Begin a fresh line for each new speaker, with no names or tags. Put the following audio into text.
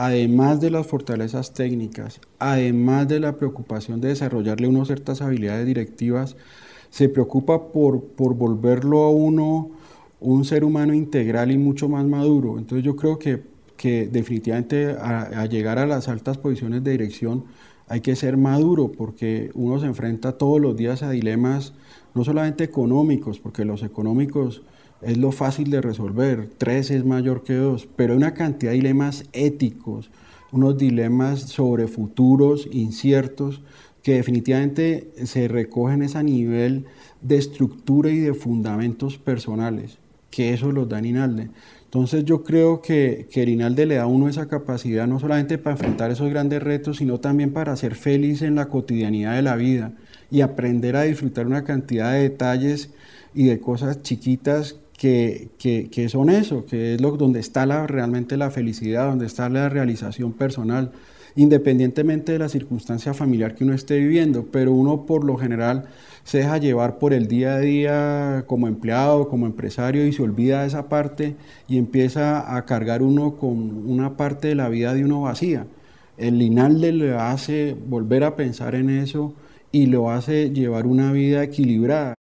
además de las fortalezas técnicas, además de la preocupación de desarrollarle unas ciertas habilidades directivas, se preocupa por, volverlo a uno un ser humano integral y mucho más maduro. Entonces yo creo que, definitivamente a, a, llegar a las altas posiciones de dirección hay que ser maduro porque uno se enfrenta todos los días a dilemas no solamente económicos, porque los económicos es lo fácil de resolver, tres es mayor que dos, pero hay una cantidad de dilemas éticos, unos dilemas sobre futuros inciertos que definitivamente se recogen a a nivel de estructura y de fundamentos personales, que eso los da Inalde Entonces yo creo que, que Rinalde le da a uno esa capacidad no solamente para enfrentar esos grandes retos, sino también para ser feliz en la cotidianidad de la vida y aprender a disfrutar una cantidad de detalles y de cosas chiquitas que, son eso, que es lo, donde está realmente la felicidad, donde está la realización personal, independientemente de la circunstancia familiar que uno esté viviendo, pero uno por lo general se deja llevar por el día a día como empleado, como empresario y se olvida de esa parte y empieza a cargar uno con una parte de la vida de uno vacía. El Linalde le hace volver a pensar en eso y lo hace llevar una vida equilibrada.